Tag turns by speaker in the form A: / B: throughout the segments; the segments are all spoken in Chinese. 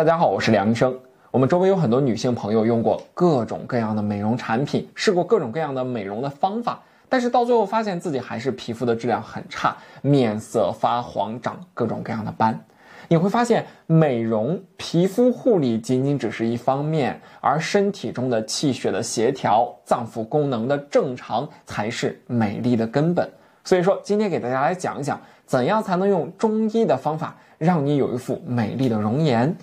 A: 大家好，我是梁医生。我们周围有很多女性朋友用过各种各样的美容产品，试过各种各样的美容的方法，但是到最后发现自己还是皮肤的质量很差，面色发黄，长各种各样的斑。你会发现，美容、皮肤护理仅仅只是一方面，而身体中的气血的协调、脏腑功能的正常才是美丽的根本。所以说，今天给大家来讲一讲，怎样才能用中医的方法让你有一副美丽的容颜。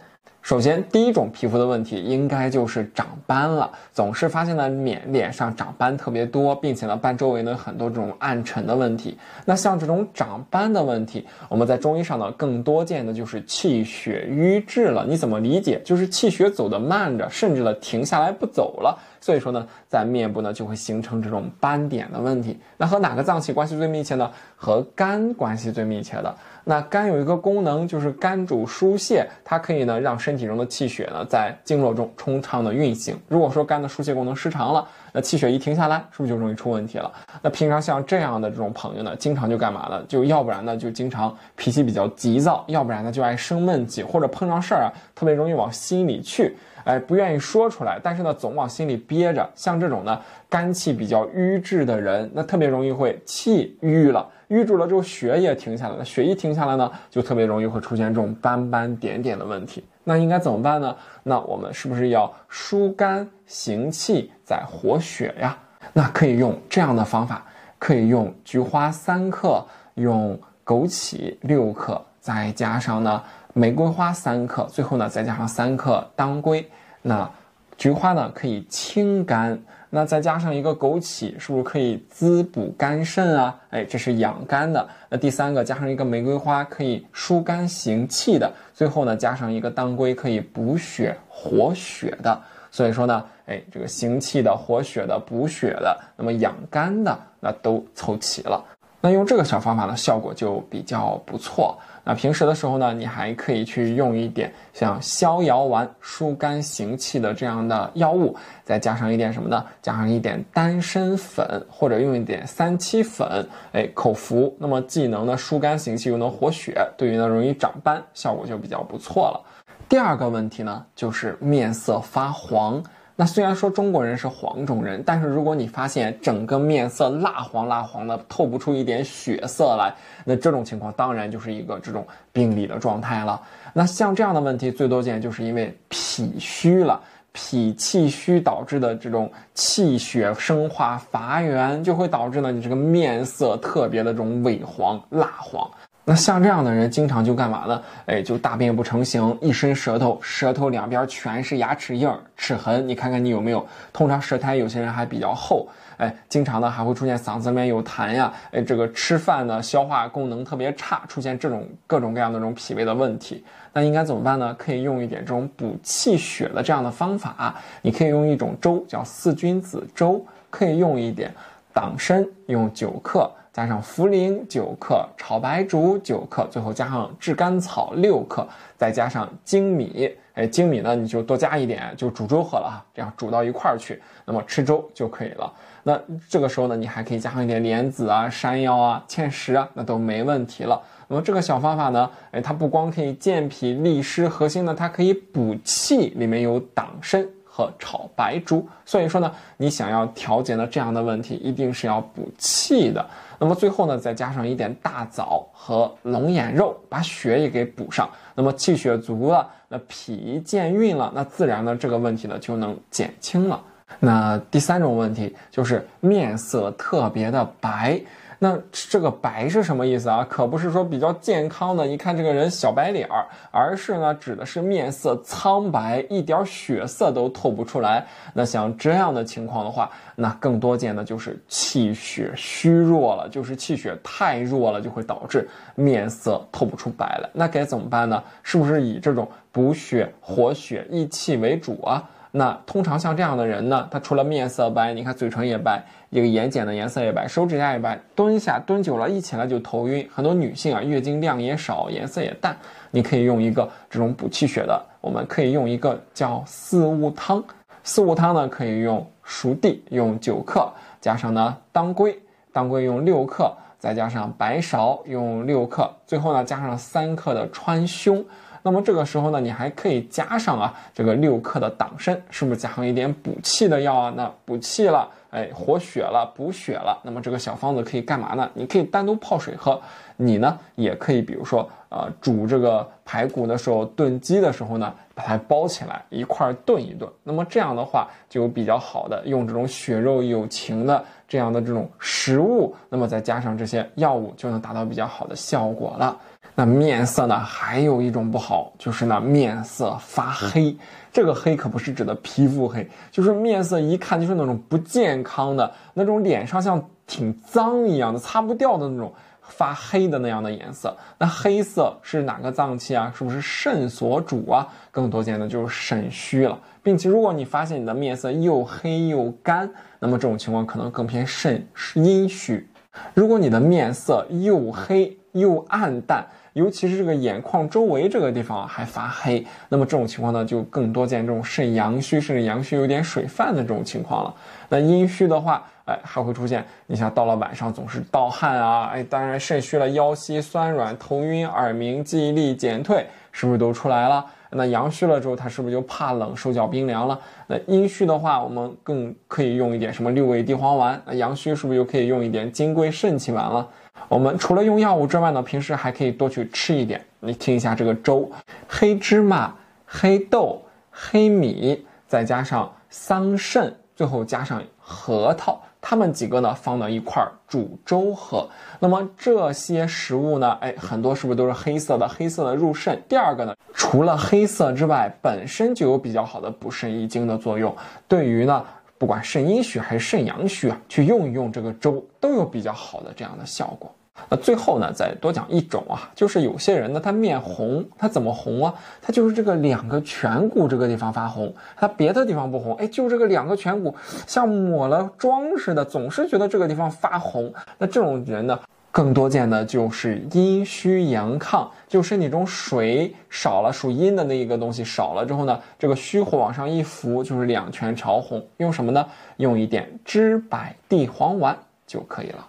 A: 首先，第一种皮肤的问题应该就是长斑了，总是发现呢脸脸上长斑特别多，并且呢，斑周围呢很多这种暗沉的问题。那像这种长斑的问题，我们在中医上呢更多见的就是气血瘀滞了。你怎么理解？就是气血走得慢着，甚至呢停下来不走了。所以说呢，在面部呢就会形成这种斑点的问题。那和哪个脏器关系最密切呢？和肝关系最密切的。那肝有一个功能就是肝主疏泄，它可以呢让身体中的气血呢在经络中通畅的运行。如果说肝的疏泄功能失常了，那气血一停下来，是不是就容易出问题了？那平常像这样的这种朋友呢，经常就干嘛呢？就要不然呢，就经常脾气比较急躁；要不然呢，就爱生闷气，或者碰上事儿啊，特别容易往心里去，哎，不愿意说出来，但是呢，总往心里憋着。像这种呢，肝气比较瘀滞的人，那特别容易会气郁了，郁住了之后血也停下来了，血一停下来呢，就特别容易会出现这种斑斑点点的问题。那应该怎么办呢？那我们是不是要疏肝行气再活血呀？那可以用这样的方法，可以用菊花三克，用枸杞六克，再加上呢玫瑰花三克，最后呢再加上三克当归。那。菊花呢可以清肝，那再加上一个枸杞，是不是可以滋补肝肾啊？哎，这是养肝的。那第三个加上一个玫瑰花，可以疏肝行气的。最后呢，加上一个当归，可以补血活血的。所以说呢，哎，这个行气的、活血的、补血的，那么养肝的，那都凑齐了。那用这个小方法呢，效果就比较不错。那平时的时候呢，你还可以去用一点像逍遥丸、疏肝行气的这样的药物，再加上一点什么呢？加上一点丹参粉，或者用一点三七粉，哎，口服，那么既能呢疏肝行气，又能活血，对于呢容易长斑，效果就比较不错了。第二个问题呢，就是面色发黄。那虽然说中国人是黄种人，但是如果你发现整个面色蜡黄蜡黄的，透不出一点血色来，那这种情况当然就是一个这种病理的状态了。那像这样的问题最多见就是因为脾虚了，脾气虚导致的这种气血生化乏源，就会导致呢你这个面色特别的这种萎黄蜡黄。那像这样的人，经常就干嘛呢？哎，就大便不成形，一伸舌头，舌头两边全是牙齿印、齿痕。你看看你有没有？通常舌苔有些人还比较厚，哎，经常呢还会出现嗓子里面有痰呀，哎，这个吃饭呢消化功能特别差，出现这种各种各样的这种脾胃的问题。那应该怎么办呢？可以用一点这种补气血的这样的方法。你可以用一种粥，叫四君子粥，可以用一点党参，用九克。加上茯苓九克，炒白术九克，最后加上炙甘草六克，再加上粳米，哎，粳米呢你就多加一点，就煮粥喝了啊，这样煮到一块儿去，那么吃粥就可以了。那这个时候呢，你还可以加上一点莲子啊、山药啊、芡实啊，那都没问题了。那么这个小方法呢，哎，它不光可以健脾利湿，核心呢它可以补气，里面有党参。和炒白珠，所以说呢，你想要调节呢这样的问题，一定是要补气的。那么最后呢，再加上一点大枣和龙眼肉，把血也给补上。那么气血足了，那脾健运了，那自然呢这个问题呢就能减轻了。那第三种问题就是面色特别的白。那这个白是什么意思啊？可不是说比较健康的，一看这个人小白脸儿，而是呢指的是面色苍白，一点血色都透不出来。那像这样的情况的话，那更多见的就是气血虚弱了，就是气血太弱了，就会导致面色透不出白来。那该怎么办呢？是不是以这种补血、活血、益气为主啊？那通常像这样的人呢，他除了面色白，你看嘴唇也白，一个眼睑的颜色也白，手指甲也白，蹲下蹲久了，一起来就头晕。很多女性啊，月经量也少，颜色也淡。你可以用一个这种补气血的，我们可以用一个叫四物汤。四物汤呢，可以用熟地用九克，加上呢当归，当归用六克，再加上白芍用六克，最后呢加上三克的川芎。那么这个时候呢，你还可以加上啊这个六克的党参，是不是加上一点补气的药啊？那补气了，哎，活血了，补血了。那么这个小方子可以干嘛呢？你可以单独泡水喝，你呢也可以，比如说呃煮这个排骨的时候，炖鸡的时候呢。把它包起来，一块炖一炖。那么这样的话，就比较好的用这种血肉有情的这样的这种食物，那么再加上这些药物，就能达到比较好的效果了。那面色呢，还有一种不好，就是呢面色发黑。这个黑可不是指的皮肤黑，就是面色一看就是那种不健康的那种，脸上像挺脏一样的，擦不掉的那种。发黑的那样的颜色，那黑色是哪个脏器啊？是不是肾所主啊？更多见的就是肾虚了。并且如果你发现你的面色又黑又干，那么这种情况可能更偏肾阴虚。如果你的面色又黑又暗淡，尤其是这个眼眶周围这个地方还发黑，那么这种情况呢，就更多见这种肾阳虚，甚至阳虚有点水泛的这种情况了。那阴虚的话，哎，还会出现，你像到了晚上总是盗汗啊，哎，当然肾虚了，腰膝酸软、头晕、耳鸣、记忆力减退，是不是都出来了？那阳虚了之后，他是不是就怕冷、手脚冰凉了？那阴虚的话，我们更可以用一点什么六味地黄丸，那阳虚是不是就可以用一点金匮肾气丸了？我们除了用药物之外呢，平时还可以多去吃一点。你听一下这个粥：黑芝麻、黑豆、黑米，再加上桑葚，最后加上核桃。他们几个呢，放到一块儿煮粥喝。那么这些食物呢，哎，很多是不是都是黑色的？黑色的入肾。第二个呢，除了黑色之外，本身就有比较好的补肾益精的作用。对于呢，不管肾阴虚还是肾阳虚啊，去用一用这个粥，都有比较好的这样的效果。那最后呢，再多讲一种啊，就是有些人呢，他面红，他怎么红啊？他就是这个两个颧骨这个地方发红，他别的地方不红，哎，就这个两个颧骨像抹了妆似的，总是觉得这个地方发红。那这种人呢，更多见的就是阴虚阳亢，就身体中水少了，属阴的那一个东西少了之后呢，这个虚火往上一浮，就是两颧潮红。用什么呢？用一点知柏地黄丸就可以了。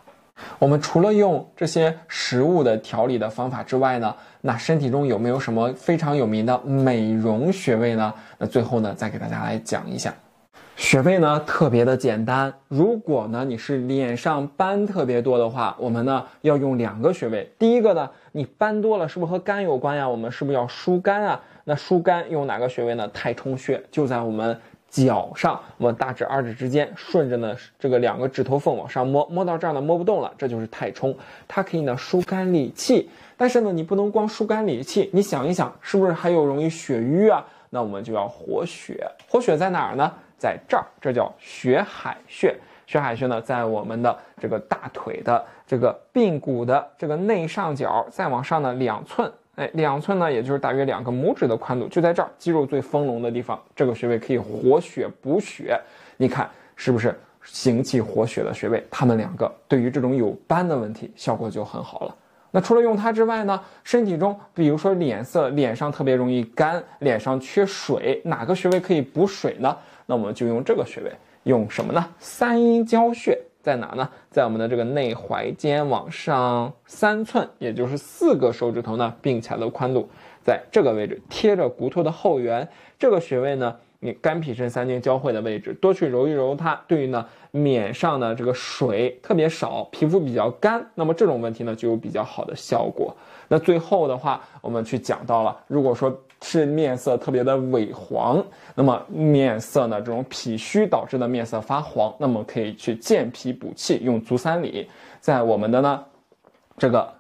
A: 我们除了用这些食物的调理的方法之外呢，那身体中有没有什么非常有名的美容穴位呢？那最后呢，再给大家来讲一下，穴位呢特别的简单。如果呢你是脸上斑特别多的话，我们呢要用两个穴位。第一个呢，你斑多了是不是和肝有关呀？我们是不是要疏肝啊？那疏肝用哪个穴位呢？太冲穴就在我们。脚上，我们大指二指之间，顺着呢这个两个指头缝往上摸，摸到这儿呢摸不动了，这就是太冲。它可以呢疏肝理气，但是呢你不能光疏肝理气，你想一想是不是还有容易血瘀啊？那我们就要活血。活血在哪儿呢？在这儿，这叫血海穴。血海穴呢在我们的这个大腿的这个髌骨的这个内上角，再往上呢两寸。哎，两寸呢，也就是大约两个拇指的宽度，就在这儿，肌肉最丰隆的地方，这个穴位可以活血补血。你看是不是行气活血的穴位？它们两个对于这种有斑的问题效果就很好了。那除了用它之外呢，身体中比如说脸色，脸上特别容易干，脸上缺水，哪个穴位可以补水呢？那我们就用这个穴位，用什么呢？三阴交穴。在哪呢？在我们的这个内踝尖往上三寸，也就是四个手指头呢，并且的宽度，在这个位置贴着骨头的后缘，这个穴位呢，你肝脾肾三经交汇的位置，多去揉一揉它，对于呢，面上的这个水特别少，皮肤比较干，那么这种问题呢，就有比较好的效果。那最后的话，我们去讲到了，如果说。是面色特别的萎黄，那么面色呢？这种脾虚导致的面色发黄，那么可以去健脾补气，用足三里，在我们的呢这个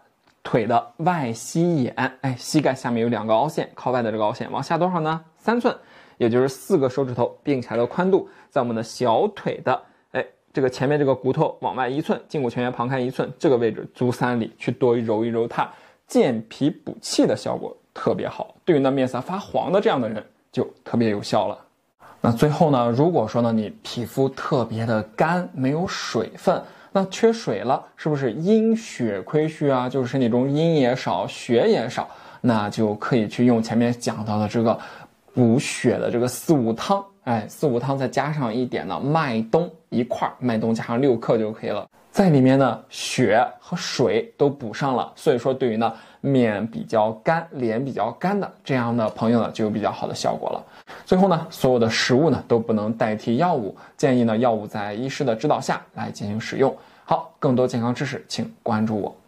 A: 腿的外膝眼，哎，膝盖下面有两个凹陷，靠外的这个凹陷往下多少呢？三寸，也就是四个手指头并起来的宽度，在我们的小腿的哎这个前面这个骨头往外一寸，胫骨前缘旁开一寸这个位置，足三里去多揉一揉它，健脾补气的效果。特别好，对于那面色发黄的这样的人就特别有效了。那最后呢，如果说呢你皮肤特别的干，没有水分，那缺水了，是不是阴血亏虚啊？就是身体中阴也少，血也少，那就可以去用前面讲到的这个补血的这个四物汤，哎，四物汤再加上一点呢麦冬。一块儿脉冬加上六克就可以了，在里面呢，血和水都补上了，所以说对于呢面比较干、脸比较干的这样的朋友呢，就有比较好的效果了。最后呢，所有的食物呢都不能代替药物，建议呢药物在医师的指导下来进行使用。好，更多健康知识，请关注我。